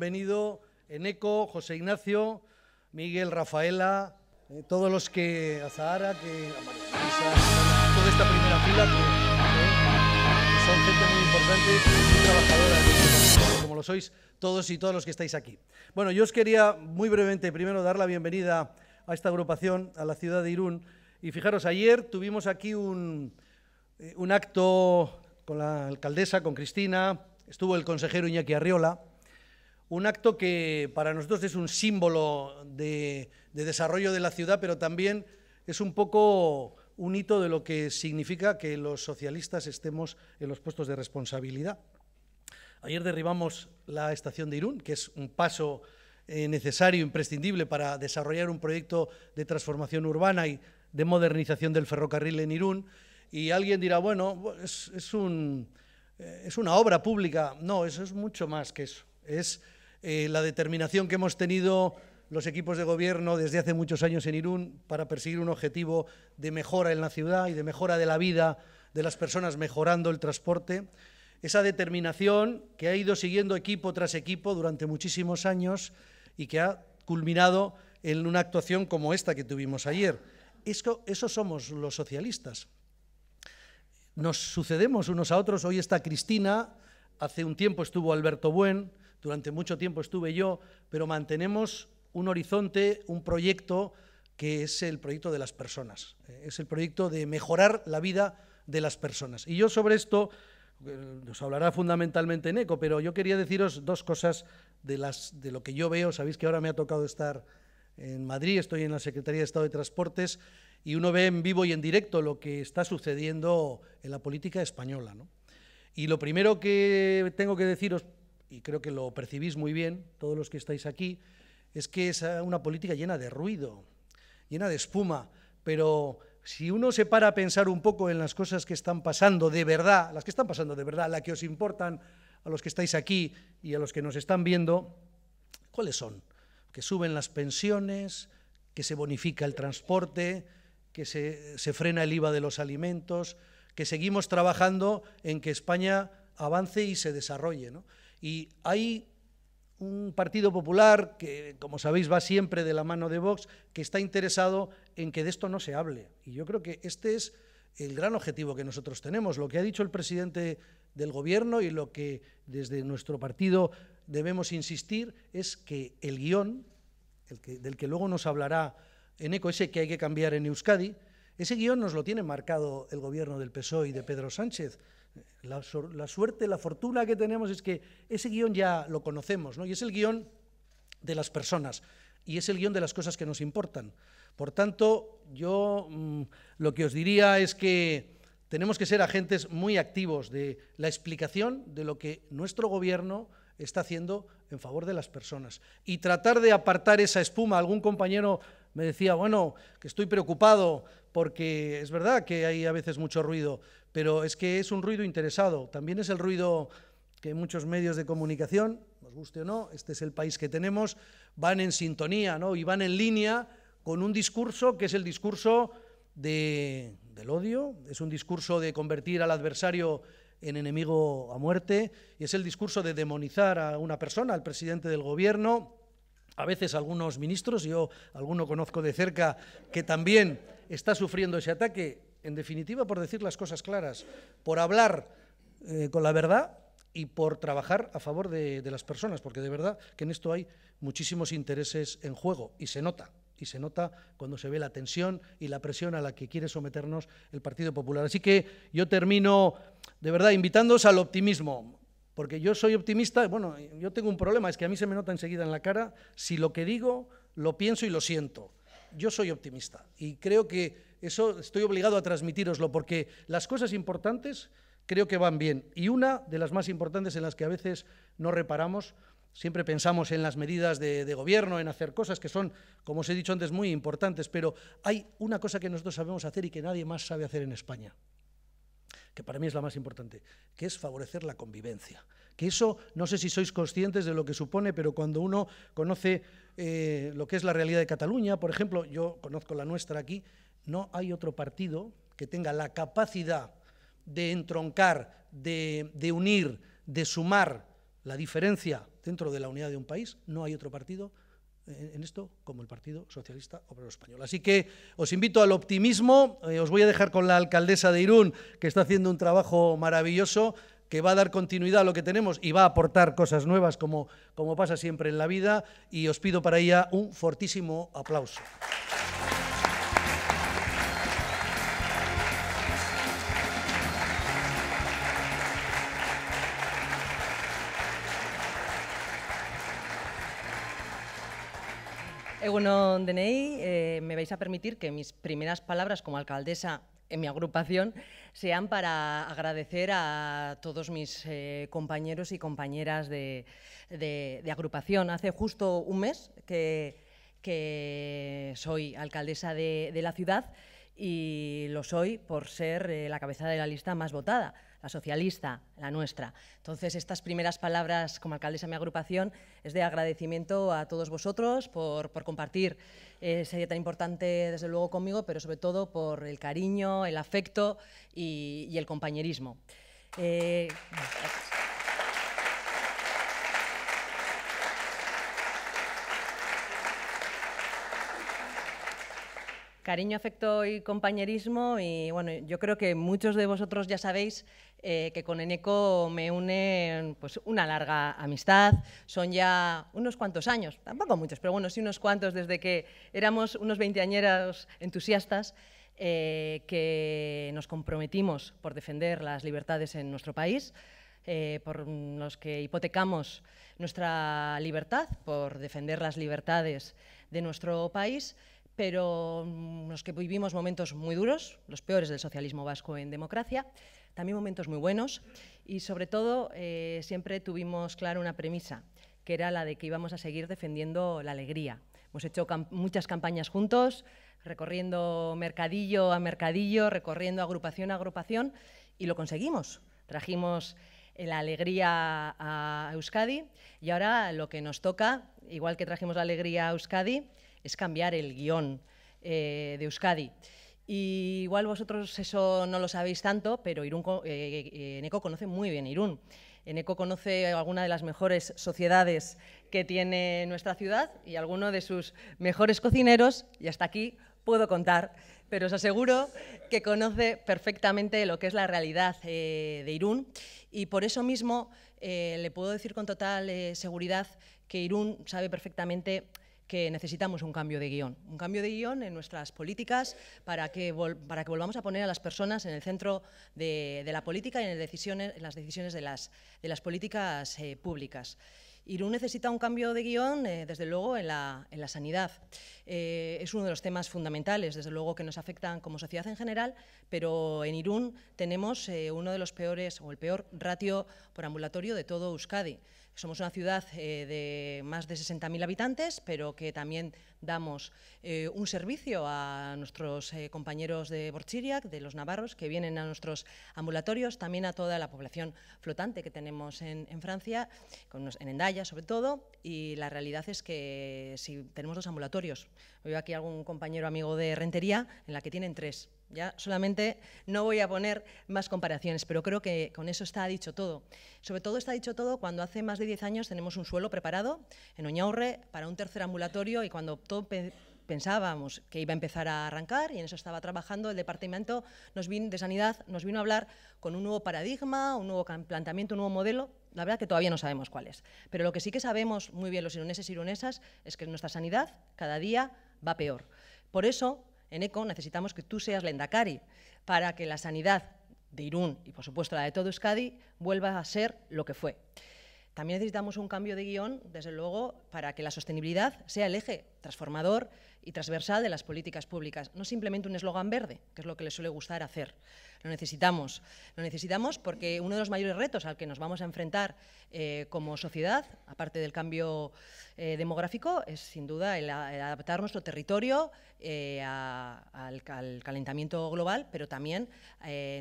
bienvenido Eneco, José Ignacio, Miguel, Rafaela, eh, todos los que, a Zahara, que esta primera fila, que, eh, son gente muy importante y muy trabajadora, como lo sois todos y todos los que estáis aquí. Bueno, yo os quería muy brevemente primero dar la bienvenida a esta agrupación, a la ciudad de Irún, y fijaros, ayer tuvimos aquí un, eh, un acto con la alcaldesa, con Cristina, estuvo el consejero Iñaki Arriola, un acto que para nosotros es un símbolo de, desarrollo de la ciudad, pero también es un poco un hito de lo que significa que los socialistas estemos en los puestos de responsabilidad. Ayer derribamos la estación de Irún, que es un paso necesario eh, necesario, imprescindible para desarrollar un proyecto de transformación urbana y de modernización del ferrocarril en Irún. Y alguien dirá, bueno, es, un, eh, es una obra pública. No, eso es mucho más que eso. Es eh, la determinación que hemos tenido los equipos de gobierno desde hace muchos años en Irún para perseguir un objetivo de mejora en la ciudad y de mejora de la vida de las personas mejorando el transporte. Esa determinación que ha ido siguiendo equipo tras equipo durante muchísimos años y que ha culminado en una actuación como esta que tuvimos ayer. eso somos los socialistas. Nos sucedemos unos a otros. Hoy está Cristina, hace un tiempo estuvo Alberto Buen, durante mucho tiempo estuve yo, pero mantenemos un horizonte, un proyecto que es el proyecto de las personas, eh, es el proyecto de mejorar la vida de las personas. Y yo sobre esto eh, nos hablará fundamentalmente en pero yo quería deciros dos cosas de, las, de lo que yo veo. Sabéis que ahora me ha tocado estar en Madrid, estoy en la Secretaría de Estado de Transportes y uno ve en vivo y en directo lo que está sucediendo en la política española. Y lo primero que tengo que deciros y creo que lo percibís muy bien, todos los que estáis aquí, es que es una política llena de ruido, llena de espuma, pero si uno se para a pensar un poco en las cosas que están pasando de verdad, las que están pasando de verdad, las que os importan a los que estáis aquí y a los que nos están viendo, ¿cuáles son? Que suben las pensiones, que se bonifica el transporte, que se, se frena el IVA de los alimentos, que seguimos trabajando en que España avance y se desarrolle. ¿no? Y hay un Partido Popular que, como sabéis, va siempre de la mano de Vox, que está interesado en que de esto no se hable. Y yo creo que este es el gran objetivo que nosotros tenemos. Lo que ha dicho el presidente del Gobierno y lo que desde nuestro partido debemos insistir es que el guión, del que luego nos hablará en ECO, ese que hay que cambiar en Euskadi, ese guión nos lo tiene marcado el Gobierno del PSOE y de Pedro Sánchez. La, suerte, la fortuna que tenemos es que ese guión ya lo conocemos, ¿no? Y es el guión de las personas y es el guión de las cosas que nos importan. Por tanto, yo mm, lo que os diría es que tenemos que ser agentes muy activos de la explicación de lo que nuestro gobierno está haciendo en favor de las personas y tratar de apartar esa espuma. Algún compañero me decía, bueno, que estoy preocupado porque es verdad que hay a veces mucho ruido, pero es que es un ruido interesado. También es el ruido que muchos medios de comunicación, nos guste o no, este es el país que tenemos, van en sintonía ¿no? y van en línea con un discurso que es el discurso de, del odio, es un discurso de convertir al adversario en enemigo a muerte, y es el discurso de demonizar a una persona, al presidente del gobierno, a veces algunos ministros, yo alguno conozco de cerca, que también está sufriendo ese ataque, en definitiva por decir las cosas claras, por hablar eh, con la verdad y por trabajar a favor de, de las personas, porque de verdad que en esto hay muchísimos intereses en juego y se nota, y se nota cuando se ve la tensión y la presión a la que quiere someternos el Partido Popular. Así que yo termino de verdad invitándoos al optimismo. Porque yo soy optimista, bueno, yo tengo un problema, es que a mí se me nota enseguida en la cara si lo que digo lo pienso y lo siento. Yo soy optimista y creo que eso estoy obligado a transmitiroslo porque las cosas importantes creo que van bien. Y una de las más importantes en las que a veces no reparamos, siempre pensamos en las medidas de, de gobierno, en hacer cosas que son, como os he dicho antes, muy importantes, pero hay una cosa que nosotros sabemos hacer y que nadie más sabe hacer en España, que para mí es la más importante, que es favorecer la convivencia. Que eso, no sé si sois conscientes de lo que supone, pero cuando uno conoce eh, lo que es la realidad de Cataluña, por ejemplo, yo conozco la nuestra aquí, no hay otro partido que tenga la capacidad de entroncar, de unir, de sumar la diferencia dentro de la unidad de un país, no hay otro partido en esto como el Partido Socialista Obrero Español. Así que os invito al optimismo, eh, os voy a dejar con la alcaldesa de Irún, que está haciendo un trabajo maravilloso, que va a dar continuidad a lo que tenemos y va a aportar cosas nuevas, como, como pasa siempre en la vida, y os pido para ella un fortísimo aplauso. Bueno, Denei, eh, me vais a permitir que mis primeras palabras como alcaldesa en mi agrupación sean para agradecer a todos mis eh, compañeros y compañeras de, agrupación. Hace justo un mes que, soy alcaldesa de, la ciudad y lo soy por ser eh, la cabeza de la lista más votada la socialista, la nuestra. Entonces, estas primeras palabras como alcaldesa de mi agrupación es de agradecimiento a todos vosotros por, compartir sería ese tan importante, desde luego, conmigo, pero sobre todo por el cariño, el afecto y, el compañerismo. Eh, cariño, afecto y compañerismo. Y bueno, yo creo que muchos de vosotros ya sabéis eh, que con Eneco me une pues, una larga amistad. Son ya unos cuantos años, tampoco muchos, pero bueno, sí unos cuantos desde que éramos unos veinteañeros entusiastas. Eh, que nos comprometimos por defender las libertades en nuestro país, eh, por los que hipotecamos nuestra libertad, por defender las libertades de nuestro país, pero mm, los que vivimos momentos muy duros, los peores del socialismo vasco en democracia, también momentos muy buenos y sobre todo eh, siempre tuvimos clara una premisa, que era la de que íbamos a seguir defendiendo la alegría. Hemos hecho muchas campañas juntos, recorriendo mercadillo a mercadillo, recorriendo agrupación a agrupación y lo conseguimos. Trajimos eh, la alegría a Euskadi y ahora lo que nos toca, igual que trajimos la alegría a Euskadi, es cambiar el guión eh, de Euskadi. Y igual vosotros eso no lo sabéis tanto, pero Irún, eh, eh, Eneco conoce muy bien Irún. Eneco conoce alguna de las mejores sociedades que tiene nuestra ciudad y alguno de sus mejores cocineros, y hasta aquí puedo contar, pero os aseguro que conoce perfectamente lo que es la realidad de Irún y por eso mismo le puedo decir con total seguridad que Irún sabe perfectamente que necesitamos un cambio de guión, un cambio de guión en nuestras políticas para que, para que volvamos a poner a las personas en el centro de, la política y en, las decisiones de las, políticas eh, públicas. Irún necesita un cambio de guión, eh, desde luego, en la, sanidad. Eh, es uno de los temas fundamentales, desde luego, que nos afectan como sociedad en general, pero en Irún tenemos uno de los peores o el peor ratio por ambulatorio de todo Euskadi. Somos una ciudad eh, de más de 60.000 habitantes, pero que también damos eh, un servicio a nuestros eh, compañeros de Borchiriac, de los navarros, que vienen a nuestros ambulatorios, también a toda la población flotante que tenemos en, Francia, en Endaya sobre todo, y la realidad es que si tenemos dos ambulatorios, veo aquí algún compañero amigo de Rentería, en la que tienen tres ya solamente no voy a poner más comparaciones, pero creo que con eso está dicho todo. Sobre todo está dicho todo cuando hace más de 10 años tenemos un suelo preparado en Oñaurre para un tercer ambulatorio y cuando todo pensábamos que iba a empezar a arrancar y en eso estaba trabajando el departamento nos vino, de sanidad nos vino a hablar con un nuevo paradigma, un nuevo planteamiento, un nuevo modelo. La verdad que todavía no sabemos cuál es, pero lo que sí que sabemos muy bien los ironeses y ironesas es que nuestra sanidad cada día va peor. Por eso en ECO necesitamos que tú seas Lendakari para que la sanidad de Irún y, por supuesto, la de todo Euskadi vuelva a ser lo que fue. También necesitamos un cambio de guión, desde luego, para que la sostenibilidad sea el eje transformador y transversal de las políticas públicas, no simplemente un eslogan verde, que es lo que les suele gustar hacer. Lo necesitamos, lo necesitamos porque uno de los mayores retos al que nos vamos a enfrentar eh, como sociedad, aparte del cambio eh, demográfico, es sin duda el, adaptar nuestro territorio eh, al, al, calentamiento global, pero también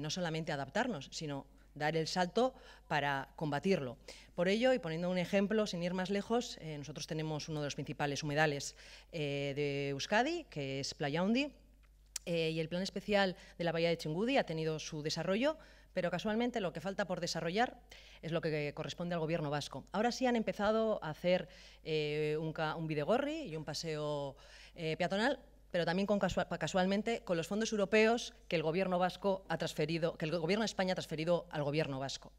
no solamente adaptarnos, sino dar el salto para combatirlo. Por ello, y poniendo un ejemplo, sin ir más lejos, eh, nosotros tenemos uno de los principales humedales eh, de Euskadi, que es Playaundi, eh, y el plan especial de la bahía de Chingudi ha tenido su desarrollo, pero casualmente lo que falta por desarrollar es lo que corresponde al gobierno vasco. Ahora sí han empezado a hacer un, un, videgorri y un paseo peatonal pero también casualmente con los fondos europeos que el gobierno vasco ha transferido, que el gobierno de España ha transferido al gobierno vasco.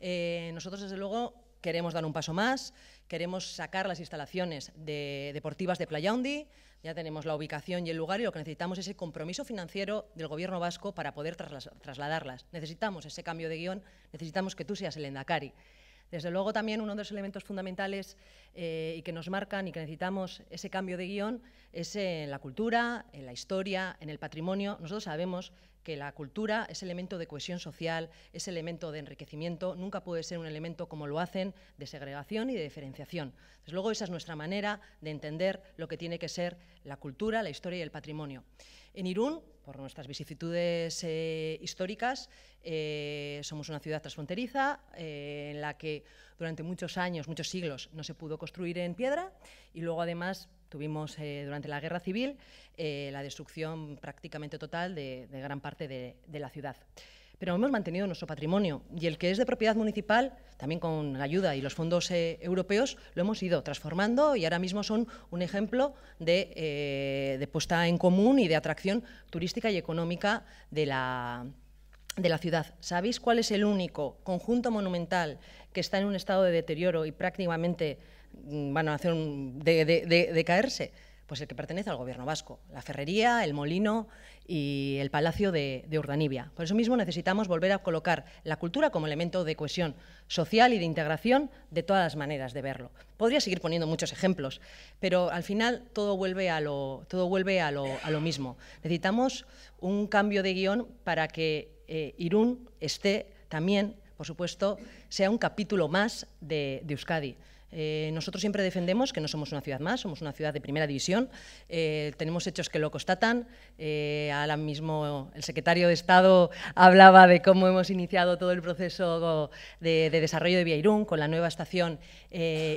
Eh, nosotros, desde luego, queremos dar un paso más, queremos sacar las instalaciones deportivas de Playaundi, ya tenemos la ubicación y el lugar y lo que necesitamos es el compromiso financiero del gobierno vasco para poder trasladarlas. Necesitamos ese cambio de guión, necesitamos que tú seas el endacari desde luego también uno de los elementos fundamentales eh, y que nos marcan y que necesitamos ese cambio de guión es en la cultura, en la historia, en el patrimonio. Nosotros sabemos que la cultura es elemento de cohesión social, es elemento de enriquecimiento, nunca puede ser un elemento como lo hacen de segregación y de diferenciación. Desde luego esa es nuestra manera de entender lo que tiene que ser la cultura, la historia y el patrimonio. En Irún, por nuestras vicisitudes eh, históricas, eh, somos una ciudad transfronteriza eh, en la que durante muchos años, muchos siglos, no se pudo construir en piedra y luego además tuvimos durante la guerra civil la destrucción prácticamente total de, gran parte de la ciudad pero hemos mantenido nuestro patrimonio y el que es de propiedad municipal, también con la ayuda y los fondos eh, europeos, lo hemos ido transformando y ahora mismo son un ejemplo de, eh, puesta en común y de atracción turística y económica de la, ciudad. ¿Sabéis cuál es el único conjunto monumental que está en un estado de deterioro y prácticamente mm, van a hacer de, de caerse? pues el que pertenece al gobierno vasco, la ferrería, el molino y el palacio de, de Urdanibia. Por eso mismo necesitamos volver a colocar la cultura como elemento de cohesión social y de integración de todas las maneras de verlo. Podría seguir poniendo muchos ejemplos, pero al final todo vuelve a lo, todo vuelve a lo, mismo. Necesitamos un cambio de guión para que eh, Irún esté también, por supuesto, sea un capítulo más de Euskadi. Eh, nosotros siempre defendemos que no somos una ciudad más, somos una ciudad de primera división. Eh, tenemos hechos que lo constatan. Eh, ahora mismo el secretario de Estado hablaba de cómo hemos iniciado todo el proceso de, desarrollo de Irún con la nueva estación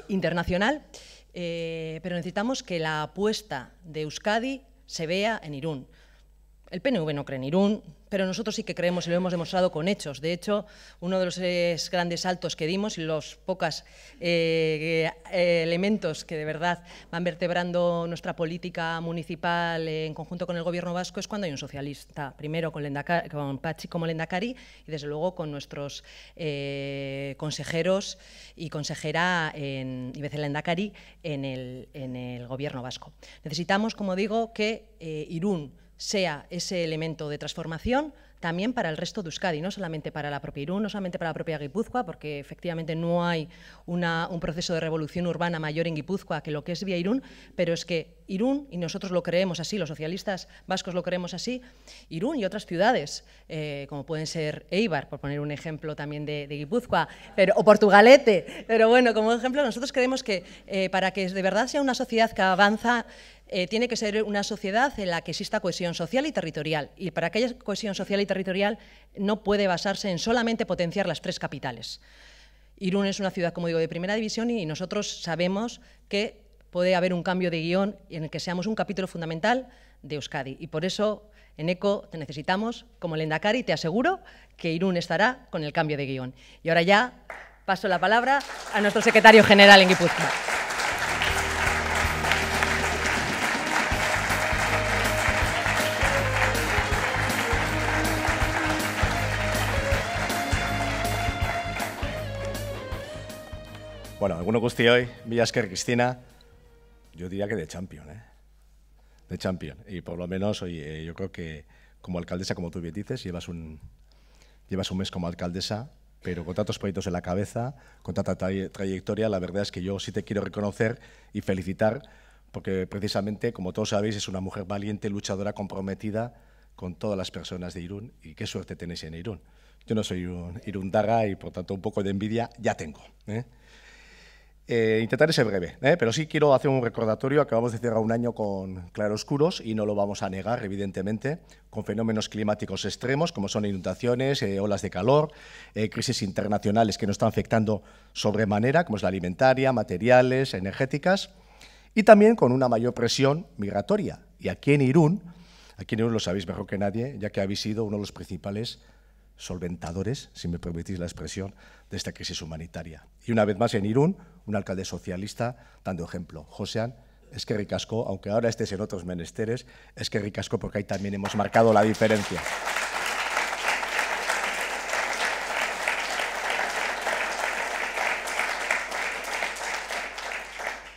internacional. pero necesitamos que la apuesta de Euskadi se vea en Irún. El PNV no cree en Irún, pero nosotros sí que creemos y lo hemos demostrado con hechos. De hecho, uno de los eh, grandes saltos que dimos y los pocos eh, eh, elementos que de verdad van vertebrando nuestra política municipal en conjunto con el Gobierno vasco es cuando hay un socialista, primero con, Pachi como Lendakari y desde luego con nuestros consejeros y consejera en, y Lendakari en el, en el Gobierno vasco. Necesitamos, como digo, que Irún sea ese elemento de transformación también para el resto de Euskadi, no solamente para la propia Irún, no solamente para la propia Guipúzcoa, porque efectivamente no hay un proceso de revolución urbana mayor en Guipúzcoa que lo que es vía Irún, pero es que Irún, y nosotros lo creemos así, los socialistas vascos lo creemos así, Irún y otras ciudades, eh, como pueden ser Eibar, por poner un ejemplo también de, Guipúzcoa, pero, o Portugalete, pero bueno, como ejemplo, nosotros creemos que eh, para que de verdad sea una sociedad que avanza eh, tiene que ser una sociedad en la que exista cohesión social y territorial. Y para que haya cohesión social y territorial no puede basarse en solamente potenciar las tres capitales. Irún es una ciudad, como digo, de primera división y nosotros sabemos que puede haber un cambio de guión en el que seamos un capítulo fundamental de Euskadi. Y por eso, en ECO, te necesitamos como Lendakari, te aseguro que Irún estará con el cambio de guión. Y ahora ya paso la palabra a nuestro secretario general en Guipúzcoa. Bueno, alguno guste hoy, Villasquer, Cristina, yo diría que de champion, ¿eh? De champion. Y por lo menos, oye, yo creo que como alcaldesa, como tú bien dices, llevas un, llevas un mes como alcaldesa, pero con tantos proyectos en la cabeza, con tanta trayectoria, la verdad es que yo sí te quiero reconocer y felicitar, porque precisamente, como todos sabéis, es una mujer valiente, luchadora, comprometida con todas las personas de Irún. Y qué suerte tenéis en Irún. Yo no soy un irundaga y por tanto un poco de envidia ya tengo. ¿eh? Eh, intentaré ser breve, ¿eh? pero sí quiero hacer un recordatorio. Acabamos de cerrar un año con claroscuros y no lo vamos a negar, evidentemente, con fenómenos climáticos extremos como son inundaciones, eh, olas de calor, eh, crisis internacionales que nos están afectando sobremanera, como es la alimentaria, materiales, energéticas, y también con una mayor presión migratoria. Y aquí en Irún, aquí en Irún lo sabéis mejor que nadie, ya que habéis sido uno de los principales solventadores, si me permitís la expresión, de esta crisis humanitaria. Y una vez más en Irún, un alcalde socialista dando ejemplo. Josean, es que ricasco, aunque ahora estés en otros menesteres, es que ricasco porque ahí también hemos marcado la diferencia.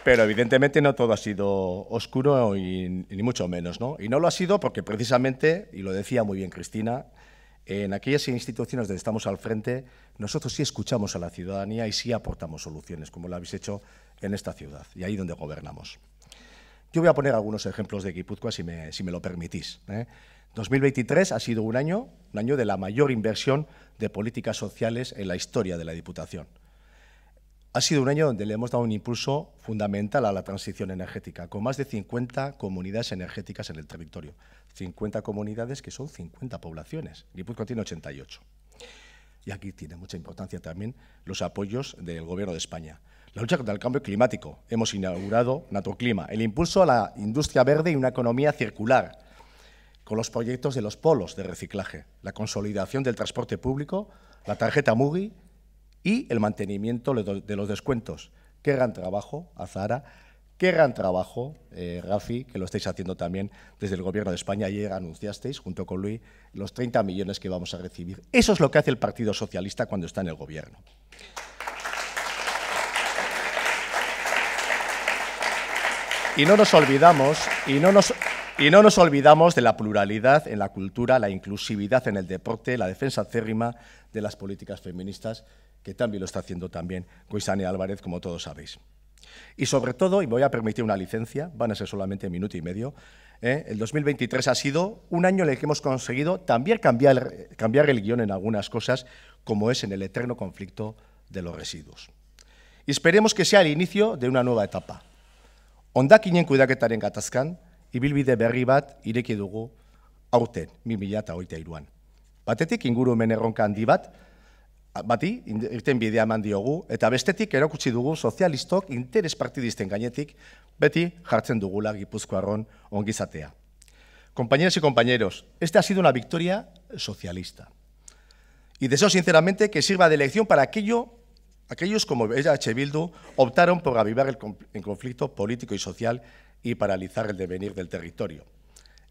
Pero evidentemente no todo ha sido oscuro ni mucho menos, ¿no? Y no lo ha sido porque precisamente, y lo decía muy bien Cristina, en aquellas instituciones donde estamos al frente, nosotros sí escuchamos a la ciudadanía y sí aportamos soluciones, como lo habéis hecho en esta ciudad y ahí donde gobernamos. Yo voy a poner algunos ejemplos de Guipúzcoa, si me, lo permitís. 2023 ¿eh? ha sido un año, un año de la mayor inversión de políticas sociales en la historia de la Diputación. Ha sido un año donde le hemos dado un impulso fundamental a la transición energética, con más de 50 comunidades energéticas en el territorio. 50 comunidades que son 50 poblaciones. Guipúzcoa tiene 88. Y aquí tiene mucha importancia también los apoyos del Gobierno de España. La lucha contra el cambio climático. Hemos inaugurado Natoclima. El impulso a la industria verde y una economía circular, con los proyectos de los polos de reciclaje, la consolidación del transporte público, la tarjeta MUGI y el mantenimiento de los descuentos. Qué gran trabajo, Azara, qué gran trabajo, eh, Rafi, que lo estáis haciendo también desde el Gobierno de España. Ayer anunciasteis, junto con Luis, los 30 millones que vamos a recibir. Eso es lo que hace el Partido Socialista cuando está en el Gobierno. Y no nos olvidamos, y no y no nos olvidamos de la pluralidad en la cultura, la inclusividad en el deporte, la defensa acérrima de las políticas feministas que también lo está haciendo también Goisani Álvarez, como todos sabéis. Y sobre todo, y voy a permitir una licencia, van a ser solamente minuto y medio, ¿eh? el 2023 ha sido un año en el que hemos conseguido también cambiar, cambiar el guión en algunas cosas, como es en el eterno conflicto de los residuos. Y esperemos que sea el inicio de una nueva etapa. Ondakinen gatazkan, ibilbide berri bat ireki dugu aurten, 2023an. Batetik ingurumen erronka handi bat, bati, irten bidea eman eta bestetik erakutsi dugu sozialistok interes partidisten gainetik beti jartzen dugula gipuzkoarron ongizatea. Compañeras y compañeros, esta ha sido una victoria socialista. Y deseo sinceramente que sirva de elección para aquello, aquellos como H. Bildu optaron por avivar el conflicto político y social y paralizar el devenir del territorio.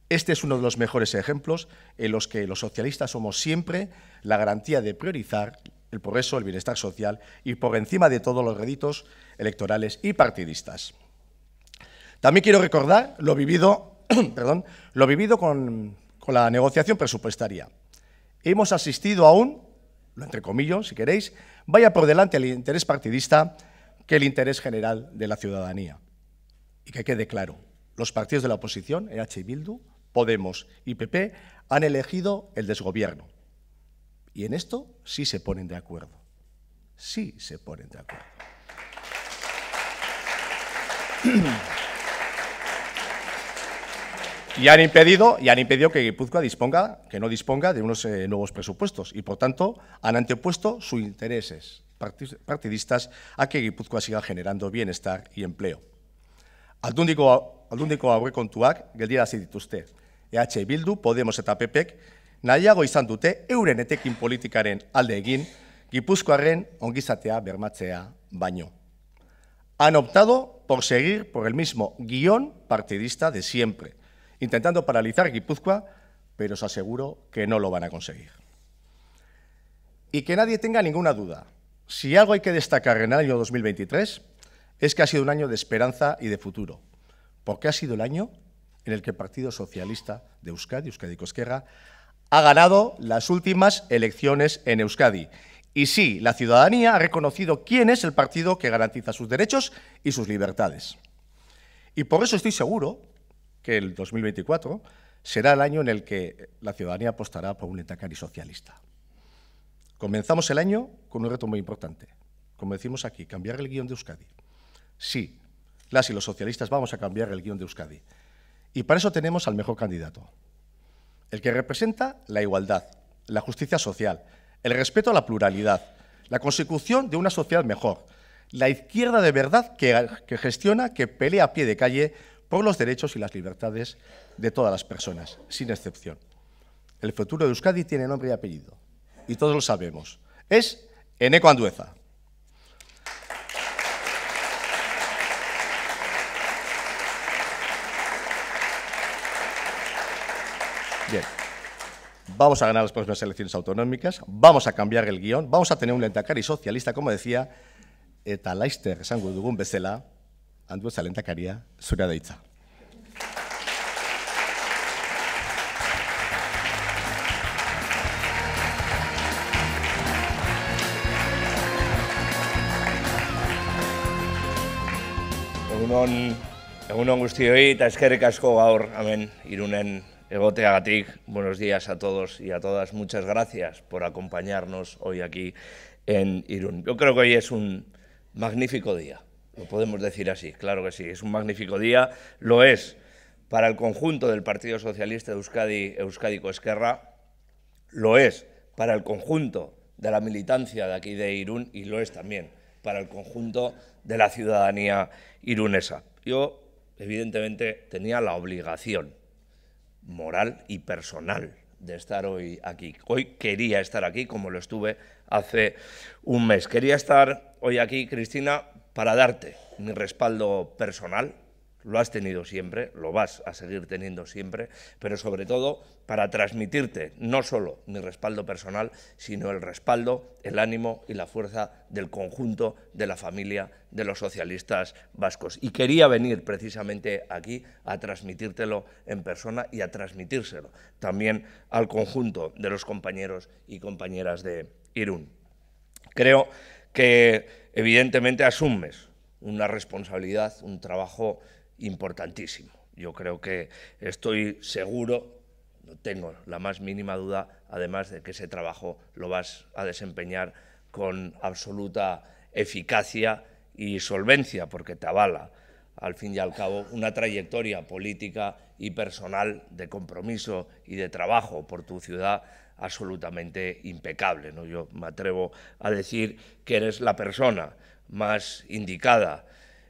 Este es uno de los mejores ejemplos en los que los socialistas somos siempre la garantía de priorizar el progreso, el bienestar social y por encima de todos los réditos electorales y partidistas. También quiero recordar lo vivido, perdón, lo vivido con, la negociación presupuestaria. Hemos asistido aún, lo comillas, si queréis, vaya por delante el interés partidista que el interés general de la ciudadanía. Y que quede claro, los partidos de la oposición, EH Bildu, Podemos y PP, han elegido el desgobierno y en esto sí se ponen de acuerdo. Sí se ponen de acuerdo. Y han impedido, y han impedido que Guipúzcoa disponga, que no disponga de unos eh, nuevos presupuestos. Y por tanto han antepuesto sus intereses partidistas a que Guipúzcoa siga generando bienestar y empleo. Aldundiko, aldundiko aurrekontuak sido usted. EH Bildu, Podemos eta PPek nahiago izan dute euren etekin politikaren alde egin, gipuzkoarren ongizatea bermatzea baino. Han optado por seguir por el mismo guión partidista de siempre, intentando paralizar Guipúzcoa, pero os aseguro que no lo van a conseguir. Y que nadie tenga ninguna duda, si algo hay que destacar en el año 2023 es que ha sido un año de esperanza y de futuro, porque ha sido el año en el que el Partido Socialista de Euskadi, Euskadi Cosquerra, ha ganado las últimas elecciones en Euskadi. Y sí, la ciudadanía ha reconocido quién es el partido que garantiza sus derechos y sus libertades. Y por eso estoy seguro que el 2024 será el año en el que la ciudadanía apostará por un y socialista. Comenzamos el año con un reto muy importante. Como decimos aquí, cambiar el guión de Euskadi. Sí, las y los socialistas vamos a cambiar el guión de Euskadi. Y para eso tenemos al mejor candidato, el que representa la igualdad, la justicia social, el respeto a la pluralidad, la consecución de una sociedad mejor, la izquierda de verdad que, gestiona, que pelea a pie de calle por los derechos y las libertades de todas las personas, sin excepción. El futuro de Euskadi tiene nombre y apellido, y todos lo sabemos. Es Eneco Andueza. vamos a ganar las próximas elecciones autonómicas, vamos a cambiar el guión, vamos a tener un lentacari socialista, como decía, eta laister esango dugun bezala, handu ez alentakaria zure Egun Egunon, egunon guztioi eta eskerrik asko gaur, hemen, irunen Egote Agatik, buenos días a todos y a todas. Muchas gracias por acompañarnos hoy aquí en Irún. Yo creo que hoy es un magnífico día, lo podemos decir así, claro que sí, es un magnífico día, lo es para el conjunto del Partido Socialista de Euskadi, Euskadi Esquerra, lo es para el conjunto de la militancia de aquí de Irún y lo es también para el conjunto de la ciudadanía irunesa. Yo, evidentemente, tenía la obligación moral y personal de estar hoy aquí. Hoy quería estar aquí como lo estuve hace un mes. Quería estar hoy aquí, Cristina, para darte mi respaldo personal, lo has tenido siempre, lo vas a seguir teniendo siempre, pero sobre todo para transmitirte no solo mi respaldo personal, sino el respaldo, el ánimo y la fuerza del conjunto de la familia de los socialistas vascos. Y quería venir precisamente aquí a transmitírtelo en persona y a transmitírselo también al conjunto de los compañeros y compañeras de Irún. Creo que evidentemente asumes una responsabilidad, un trabajo importantísimo. Yo creo que estoy seguro, no tengo la más mínima duda, además de que ese trabajo lo vas a desempeñar con absoluta eficacia y solvencia, porque te avala, al fin y al cabo, una trayectoria política y personal de compromiso y de trabajo por tu ciudad absolutamente impecable. ¿no? Yo me atrevo a decir que eres la persona más indicada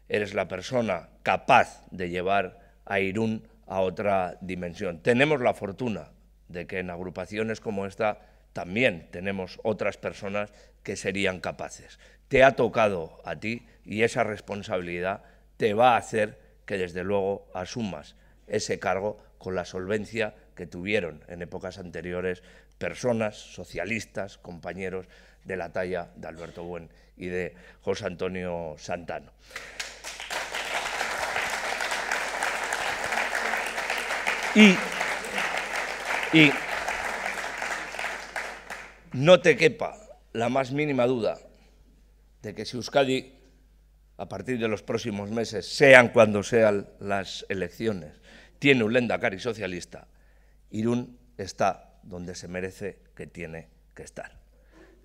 eres la persona capaz de llevar a Irún a otra dimensión. Tenemos la fortuna de que en agrupaciones como esta también tenemos otras personas que serían capaces. Te ha tocado a ti y esa responsabilidad te va a hacer que desde luego asumas ese cargo con la solvencia que tuvieron en épocas anteriores personas socialistas, compañeros de la talla de Alberto Buen y de José Antonio Santano. Y, no te quepa la más mínima duda de que si Euskadi, a partir de los próximos meses, sean cuando sean las elecciones, tiene un lendacari socialista, Irún está donde se merece que tiene que estar,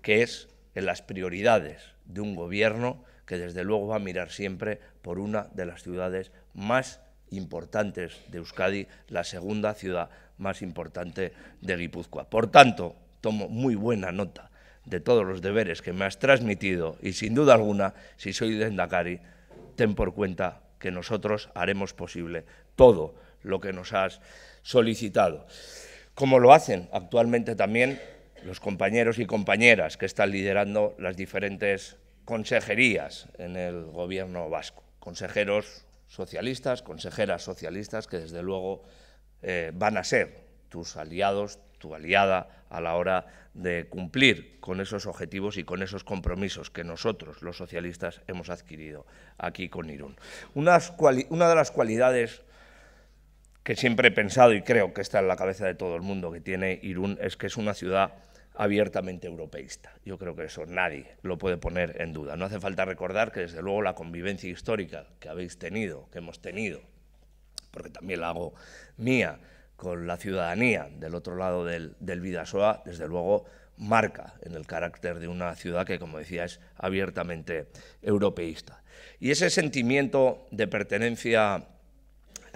que es en las prioridades de un gobierno que desde luego va a mirar siempre por una de las ciudades más importantes de Euskadi, la segunda ciudad más importante de Guipúzcoa. Por tanto, tomo muy buena nota de todos los deberes que me has transmitido y sin duda alguna, si soy de Endacari, ten por cuenta que nosotros haremos posible todo lo que nos has solicitado. Como lo hacen actualmente también los compañeros y compañeras que están liderando las diferentes consejerías en el gobierno vasco. Consejeros socialistas, consejeras socialistas, que desde luego eh, van a ser tus aliados, tu aliada a la hora de cumplir con esos objetivos y con esos compromisos que nosotros, los socialistas, hemos adquirido aquí con Irún. una de las cualidades que siempre he pensado y creo que está en la cabeza de todo el mundo que tiene Irún es que es una ciudad abiertamente europeísta. Yo creo que eso nadie lo puede poner en duda. No hace falta recordar que desde luego la convivencia histórica que habéis tenido, que hemos tenido, porque también la hago mía, con la ciudadanía del otro lado del, Vidasoa, desde luego marca en el carácter de una ciudad que, como decía, es abiertamente europeísta. Y ese sentimiento de pertenencia a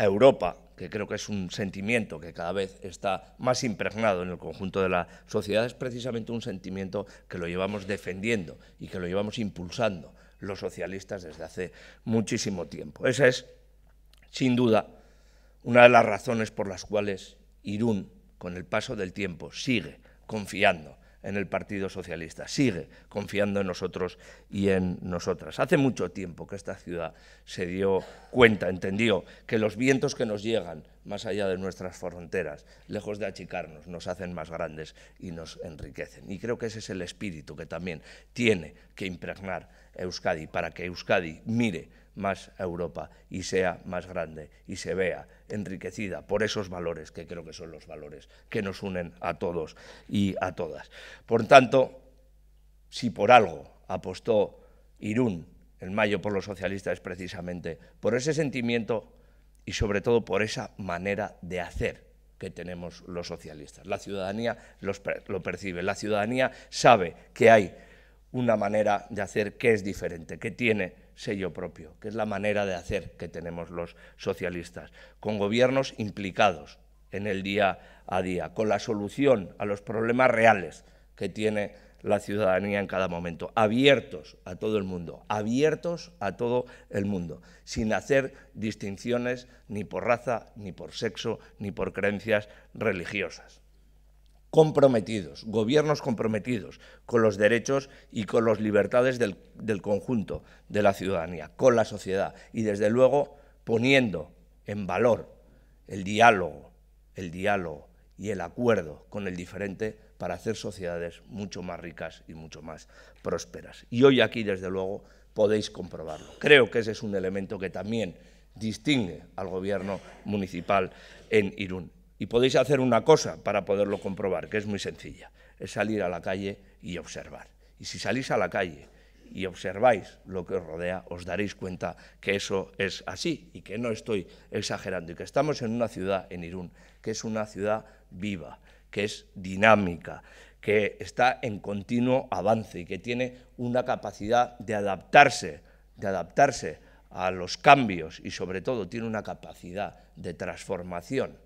Europa, que creo que es un sentimiento que cada vez está más impregnado en el conjunto de la sociedad, es precisamente un sentimiento que lo llevamos defendiendo y que lo llevamos impulsando los socialistas desde hace muchísimo tiempo. Esa es, sin duda, una de las razones por las cuales Irún, con el paso del tiempo, sigue confiando en el Partido Socialista, sigue confiando en nosotros y en nosotras. Hace mucho tiempo que esta ciudad se dio cuenta, entendió que los vientos que nos llegan más allá de nuestras fronteras, lejos de achicarnos, nos hacen más grandes y nos enriquecen. Y creo que ese es el espíritu que también tiene que impregnar Euskadi para que Euskadi mire más Europa y sea más grande y se vea enriquecida por esos valores que creo que son los valores que nos unen a todos y a todas. Por tanto, si por algo apostó Irún en mayo por los socialistas ...es precisamente por ese sentimiento y sobre todo por esa manera de hacer que tenemos los socialistas. La ciudadanía lo percibe, la ciudadanía sabe que hay una manera de hacer que es diferente, que tiene sello propio, que es la manera de hacer que tenemos los socialistas, con gobiernos implicados en el día a día, con la solución a los problemas reales que tiene la ciudadanía en cada momento, abiertos a todo el mundo, abiertos a todo el mundo, sin hacer distinciones ni por raza, ni por sexo, ni por creencias religiosas comprometidos, gobiernos comprometidos con los derechos y con las libertades del, conjunto de la ciudadanía, con la sociedad y desde luego poniendo en valor el diálogo, el diálogo y el acuerdo con el diferente para hacer sociedades mucho más ricas y mucho más prósperas. Y hoy aquí, desde luego, podéis comprobarlo. Creo que ese es un elemento que también distingue al gobierno municipal en Irún. Y podéis hacer una cosa para poderlo comprobar, que es muy sencilla, es salir a la calle y observar. Y si salís a la calle y observáis lo que os rodea, os daréis cuenta que eso es así y que no estoy exagerando y que estamos en una ciudad, en Irún, que es una ciudad viva, que es dinámica, que está en continuo avance y que tiene una capacidad de adaptarse, de adaptarse a los cambios y sobre todo tiene una capacidad de transformación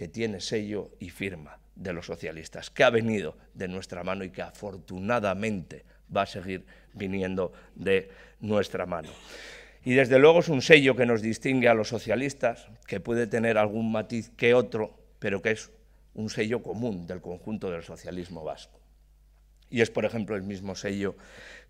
que tiene sello y firma de los socialistas, que ha venido de nuestra mano y que afortunadamente va a seguir viniendo de nuestra mano. Y desde luego es un sello que nos distingue a los socialistas, que puede tener algún matiz que otro, pero que es un sello común del conjunto del socialismo vasco. Y es, por ejemplo, el mismo sello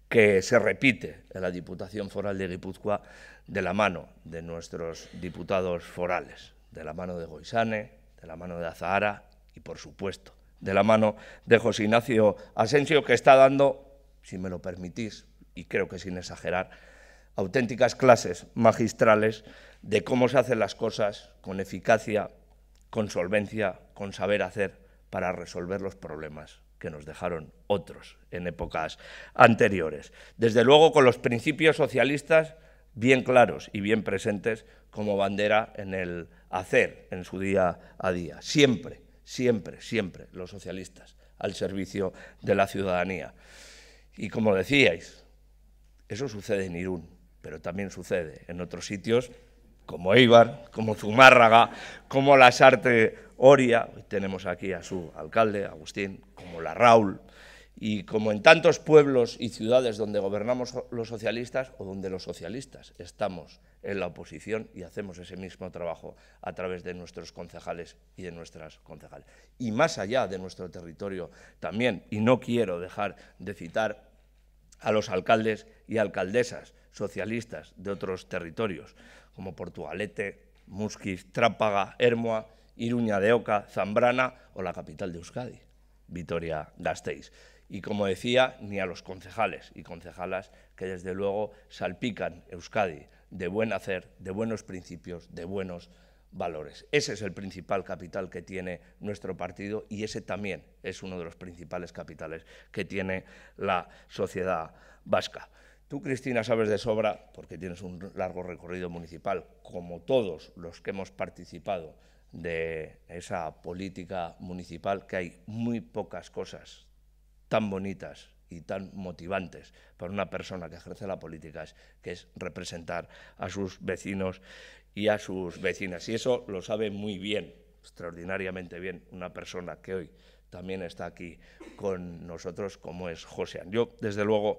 que se repite en la Diputación Foral de Guipúzcoa de la mano de nuestros diputados forales, de la mano de Goisane, de la mano de Azahara y, por supuesto, de la mano de José Ignacio Asensio, que está dando, si me lo permitís, y creo que sin exagerar, auténticas clases magistrales de cómo se hacen las cosas con eficacia, con solvencia, con saber hacer para resolver los problemas que nos dejaron otros en épocas anteriores. Desde luego con los principios socialistas bien claros y bien presentes como bandera en el hacer, en su día a día. Siempre, siempre, siempre los socialistas al servicio de la ciudadanía. Y como decíais, eso sucede en Irún, pero también sucede en otros sitios como Eibar, como Zumárraga, como La Sarte Oria, tenemos aquí a su alcalde, Agustín, como La Raúl, y como en tantos pueblos y ciudades donde gobernamos los socialistas o donde los socialistas estamos en la oposición y hacemos ese mismo trabajo a través de nuestros concejales y de nuestras concejales. Y más allá de nuestro territorio también, y no quiero dejar de citar a los alcaldes y alcaldesas socialistas de otros territorios, como Portugalete, Musquis, Trápaga, Hermoa, Iruña de Oca, Zambrana o la capital de Euskadi, Vitoria-Gasteiz y como decía, ni a los concejales y concejalas que desde luego salpican Euskadi de buen hacer, de buenos principios, de buenos valores. Ese es el principal capital que tiene nuestro partido y ese también es uno de los principales capitales que tiene la sociedad vasca. Tú, Cristina, sabes de sobra, porque tienes un largo recorrido municipal, como todos los que hemos participado de esa política municipal, que hay muy pocas cosas tan bonitas y tan motivantes para una persona que ejerce la política, es, que es representar a sus vecinos y a sus vecinas. Y eso lo sabe muy bien, extraordinariamente bien, una persona que hoy también está aquí con nosotros, como es José. Yo, desde luego,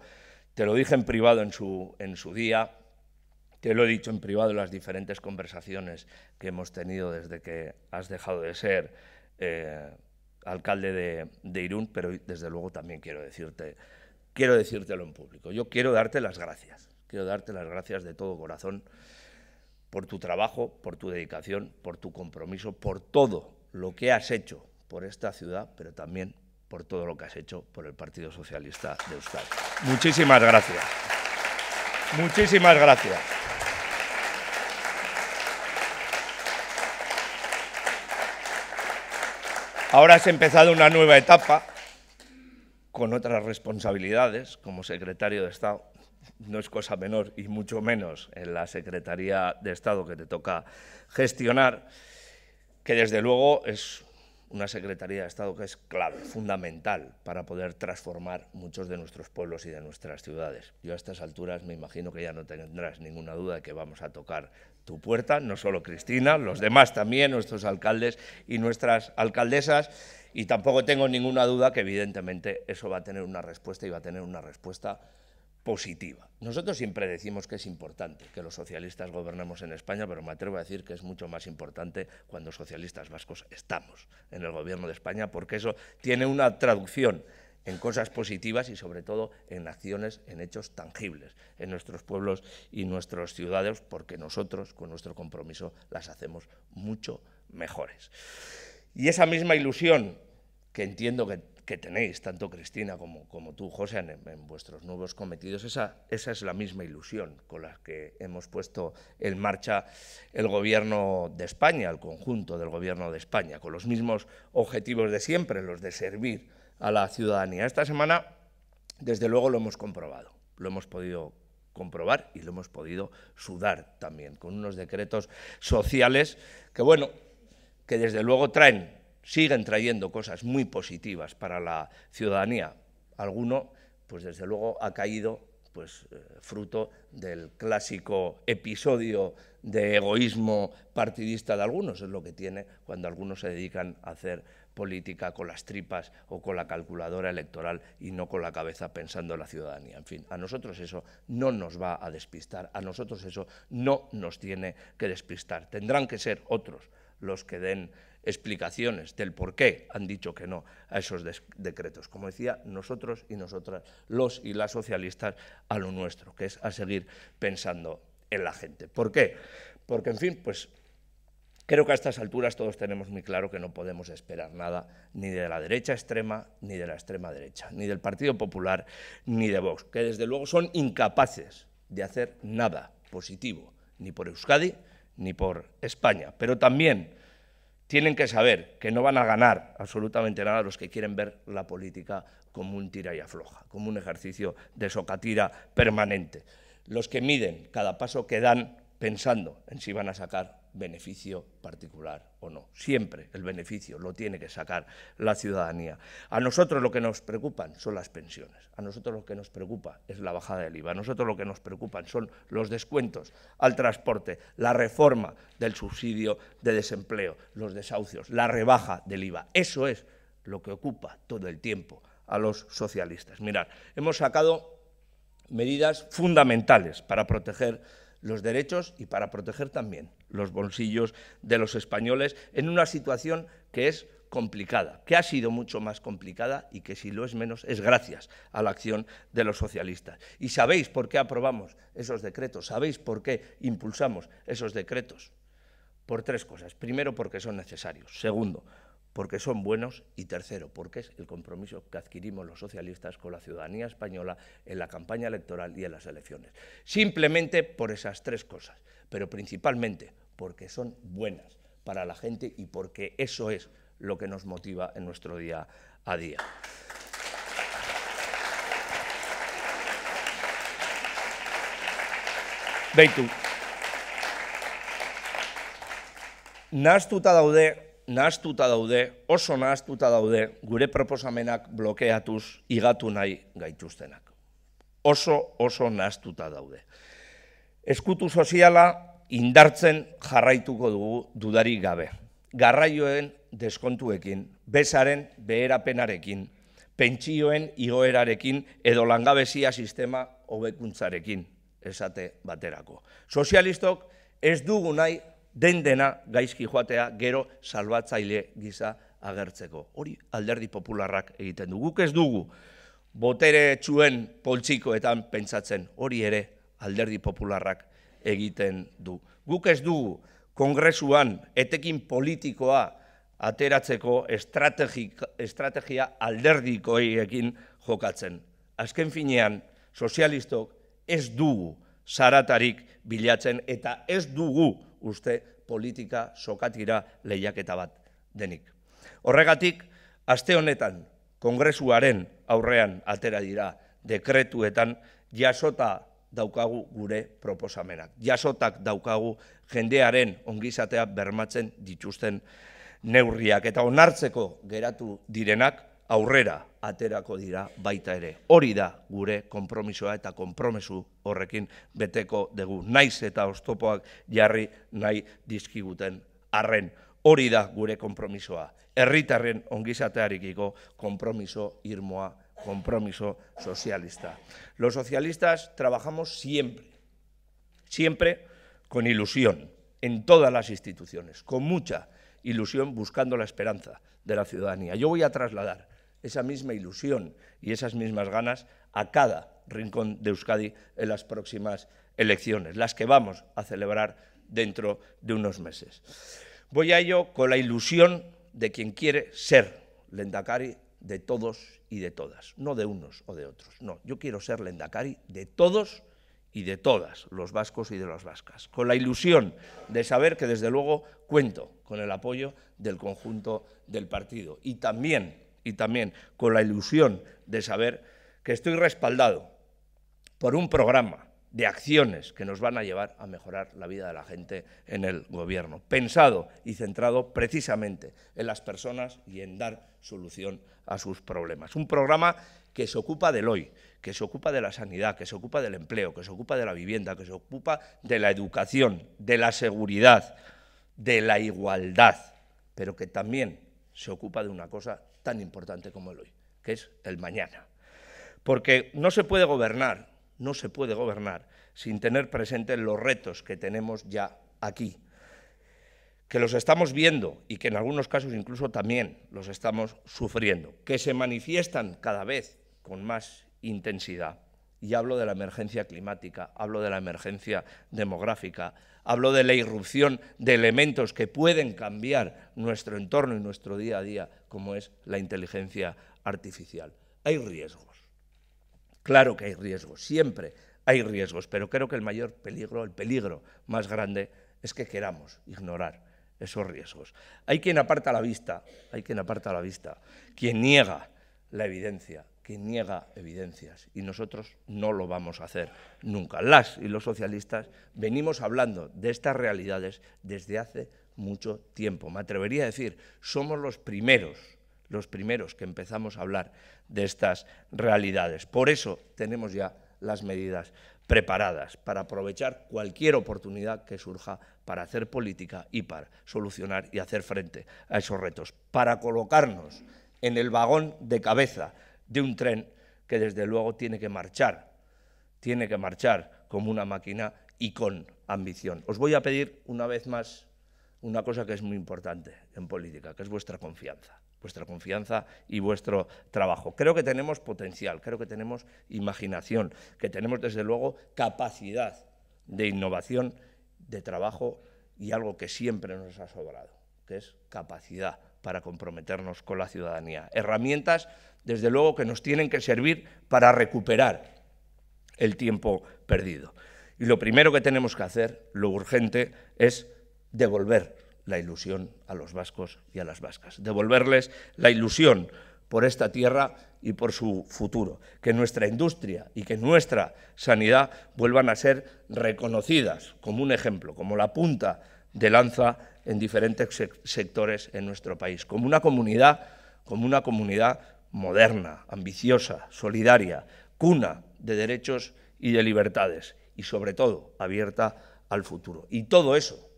te lo dije en privado en su, en su día, te lo he dicho en privado en las diferentes conversaciones que hemos tenido desde que has dejado de ser eh, alcalde de, Irún, pero desde luego también quiero decirte, quiero decírtelo en público. Yo quiero darte las gracias, quiero darte las gracias de todo corazón por tu trabajo, por tu dedicación, por tu compromiso, por todo lo que has hecho por esta ciudad, pero también por todo lo que has hecho por el Partido Socialista de Euskadi. Muchísimas gracias. Muchísimas gracias. Ahora has empezado una nueva etapa con otras responsabilidades como secretario de Estado. No es cosa menor y mucho menos en la Secretaría de Estado que te toca gestionar, que desde luego es una Secretaría de Estado que es clave, fundamental para poder transformar muchos de nuestros pueblos y de nuestras ciudades. Yo a estas alturas me imagino que ya no tendrás ninguna duda de que vamos a tocar tu puerta, no solo Cristina, los demás también, nuestros alcaldes y nuestras alcaldesas. Y tampoco tengo ninguna duda que evidentemente eso va a tener una respuesta y va a tener una respuesta positiva. Nosotros siempre decimos que es importante que los socialistas gobernemos en España, pero me atrevo a decir que es mucho más importante cuando socialistas vascos estamos en el gobierno de España, porque eso tiene una traducción en cosas positivas y sobre todo en acciones, en hechos tangibles en nuestros pueblos y nuestros ciudades porque nosotros con nuestro compromiso las hacemos mucho mejores. Y esa misma ilusión que entiendo que, tenéis, tanto Cristina como, tú, José, en, vuestros nuevos cometidos, esa, esa es la misma ilusión con la que hemos puesto en marcha el Gobierno de España, el conjunto del Gobierno de España, con los mismos objetivos de siempre, los de servir a la ciudadanía. Esta semana, desde luego, lo hemos comprobado, lo hemos podido comprobar y lo hemos podido sudar también, con unos decretos sociales que, bueno, que desde luego traen, siguen trayendo cosas muy positivas para la ciudadanía. Alguno, pues desde luego, ha caído pues eh, fruto del clásico episodio de egoísmo partidista de algunos, es lo que tiene cuando algunos se dedican a hacer política con las tripas o con la calculadora electoral y no con la cabeza pensando en la ciudadanía. En fin, a nosotros eso no nos va a despistar, a nosotros eso no nos tiene que despistar. Tendrán que ser otros los que den explicaciones del por qué han dicho que no a esos decretos. Como decía, nosotros y nosotras, los y las socialistas, a lo nuestro, que es a seguir pensando en la gente. ¿Por qué? Porque, en fin, pues Creo que a estas alturas todos tenemos muy claro que no podemos esperar nada ni de la derecha extrema, ni de la extrema derecha, ni del Partido Popular, ni de Vox, que desde luego son incapaces de hacer nada positivo, ni por Euskadi, ni por España. Pero también tienen que saber que no van a ganar absolutamente nada los que quieren ver la política como un tira y afloja, como un ejercicio de socatira permanente. Los que miden cada paso que dan pensando en si van a sacar beneficio particular o no. Siempre el beneficio lo tiene que sacar la ciudadanía. A nosotros lo que nos preocupan son las pensiones, a nosotros lo que nos preocupa es la bajada del IVA, a nosotros lo que nos preocupan son los descuentos al transporte, la reforma del subsidio de desempleo, los desahucios, la rebaja del IVA. Eso es lo que ocupa todo el tiempo a los socialistas. Mirad, hemos sacado medidas fundamentales para proteger los derechos y para proteger también los bolsillos de los españoles en una situación que es complicada, que ha sido mucho más complicada y que si lo es menos es gracias a la acción de los socialistas. Y sabéis por qué aprobamos esos decretos, sabéis por qué impulsamos esos decretos. Por tres cosas. Primero, porque son necesarios. Segundo, porque son buenos y tercero, porque es el compromiso que adquirimos los socialistas con la ciudadanía española en la campaña electoral y en las elecciones. Simplemente por esas tres cosas, pero principalmente porque son buenas para la gente y porque eso es lo que nos motiva en nuestro día a día. Beitu. daude nahaztuta daude, oso nahaztuta daude, gure proposamenak blokeatuz igatu nahi gaituztenak. Oso, oso nahaztuta daude. Eskutu soziala indartzen jarraituko dugu dudari gabe. Garraioen deskontuekin, bezaren beherapenarekin, pentsioen igoerarekin edo langabezia sistema hobekuntzarekin esate baterako. Sozialistok ez dugu nahi den dena gaizki joatea gero salbatzaile gisa agertzeko. Hori alderdi popularrak egiten du. Guk ez dugu botere txuen poltsikoetan pentsatzen. Hori ere alderdi popularrak egiten du. Guk ez dugu kongresuan etekin politikoa ateratzeko estrategia alderdikoekin jokatzen. Azken finean sozialistok ez dugu saratarik bilatzen eta ez dugu uste politika sokatira lehiaketa bat denik. Horregatik, aste honetan, kongresuaren aurrean atera dira dekretuetan jasota daukagu gure proposamenak. Jasotak daukagu jendearen ongizatea bermatzen dituzten neurriak. Eta onartzeko geratu direnak, aurrera aterako dira baita ere. Hori da gure konpromisoa eta konpromesu horrekin beteko dugu. Naiz eta ostopoak jarri nahi dizkiguten arren. Hori da gure konpromisoa. Herritarren ongizatearikiko konpromiso irmoa, konpromiso sozialista. Los socialistas trabajamos siempre, siempre con ilusión en todas las instituciones, con mucha ilusión buscando la esperanza de la ciudadanía. Yo voy a trasladar esa misma ilusión y esas mismas ganas a cada rincón de Euskadi en las próximas elecciones, las que vamos a celebrar dentro de unos meses. Voy a ello con la ilusión de quien quiere ser Lendakari de todos y de todas, no de unos o de otros. No, yo quiero ser Lendakari de todos y de todas, los vascos y de las vascas, con la ilusión de saber que desde luego cuento con el apoyo del conjunto del partido y también y también con la ilusión de saber que estoy respaldado por un programa de acciones que nos van a llevar a mejorar la vida de la gente en el gobierno, pensado y centrado precisamente en las personas y en dar solución a sus problemas. Un programa que se ocupa del hoy, que se ocupa de la sanidad, que se ocupa del empleo, que se ocupa de la vivienda, que se ocupa de la educación, de la seguridad, de la igualdad, pero que también se ocupa de una cosa tan importante como el hoy, que es el mañana. Porque no se puede gobernar, no se puede gobernar sin tener presentes los retos que tenemos ya aquí, que los estamos viendo y que en algunos casos incluso también los estamos sufriendo, que se manifiestan cada vez con más intensidad. Y hablo de la emergencia climática, hablo de la emergencia demográfica, hablo de la irrupción de elementos que pueden cambiar nuestro entorno y nuestro día a día como es la inteligencia artificial. Hay riesgos. Claro que hay riesgos, siempre hay riesgos, pero creo que el mayor peligro, el peligro más grande, es que queramos ignorar esos riesgos. Hay quien aparta la vista, hay quien aparta la vista, quien niega la evidencia, quien niega evidencias, y nosotros no lo vamos a hacer nunca. Las y los socialistas venimos hablando de estas realidades desde hace mucho tiempo. Me atrevería a decir, somos los primeros, los primeros que empezamos a hablar de estas realidades. Por eso tenemos ya las medidas preparadas para aprovechar cualquier oportunidad que surja para hacer política y para solucionar y hacer frente a esos retos, para colocarnos en el vagón de cabeza de un tren que desde luego tiene que marchar, tiene que marchar como una máquina y con ambición. Os voy a pedir una vez más una cosa que es muy importante en política, que es vuestra confianza, vuestra confianza y vuestro trabajo. Creo que tenemos potencial, creo que tenemos imaginación, que tenemos desde luego capacidad de innovación, de trabajo y algo que siempre nos ha sobrado, que es capacidad para comprometernos con la ciudadanía. Herramientas, desde luego, que nos tienen que servir para recuperar el tiempo perdido. Y lo primero que tenemos que hacer, lo urgente, es devolver la ilusión a los vascos y a las vascas, devolverles la ilusión por esta tierra y por su futuro, que nuestra industria y que nuestra sanidad vuelvan a ser reconocidas como un ejemplo, como la punta de lanza en diferentes sectores en nuestro país, como una comunidad, como una comunidad moderna, ambiciosa, solidaria, cuna de derechos y de libertades y sobre todo abierta al futuro. Y todo eso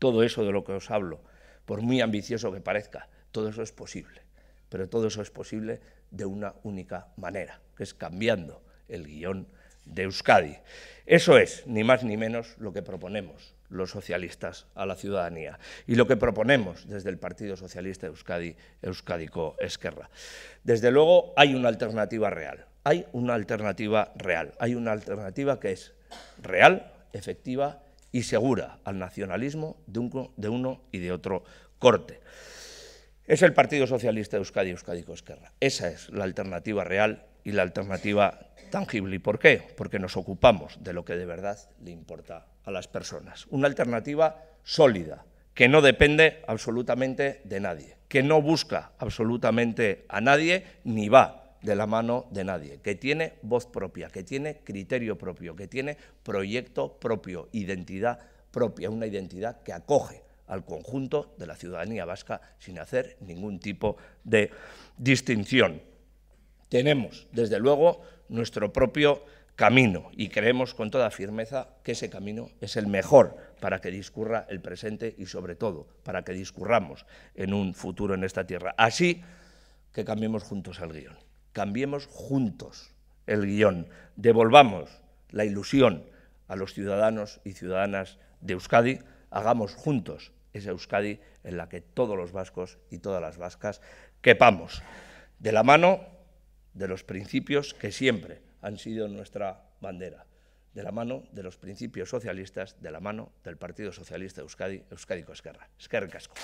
todo eso de lo que os hablo, por muy ambicioso que parezca, todo eso es posible. Pero todo eso es posible de una única manera, que es cambiando el guión de Euskadi. Eso es, ni más ni menos, lo que proponemos los socialistas a la ciudadanía y lo que proponemos desde el Partido Socialista Euskadi, Euskadico Esquerra. Desde luego hay una alternativa real, hay una alternativa real, hay una alternativa que es real, efectiva y segura al nacionalismo de, uno y de otro corte. Es el Partido Socialista de Euskadi, Euskadi Esquerra. Esa es la alternativa real y la alternativa tangible. ¿Y por qué? Porque nos ocupamos de lo que de verdad le importa a las personas. Una alternativa sólida, que no depende absolutamente de nadie, que no busca absolutamente a nadie ni va de la mano de nadie, que tiene voz propia, que tiene criterio propio, que tiene proyecto propio, identidad propia, una identidad que acoge al conjunto de la ciudadanía vasca sin hacer ningún tipo de distinción. Tenemos, desde luego, nuestro propio camino y creemos con toda firmeza que ese camino es el mejor para que discurra el presente y sobre todo para que discurramos en un futuro en esta tierra. Así que cambiemos juntos al guión cambiemos juntos el guión, devolvamos la ilusión a los ciudadanos y ciudadanas de Euskadi, hagamos juntos esa Euskadi en la que todos los vascos y todas las vascas quepamos, de la mano de los principios que siempre han sido nuestra bandera, de la mano de los principios socialistas, de la mano del Partido Socialista de Euskadi, Euskadi Esquerra. Esquerra Casco.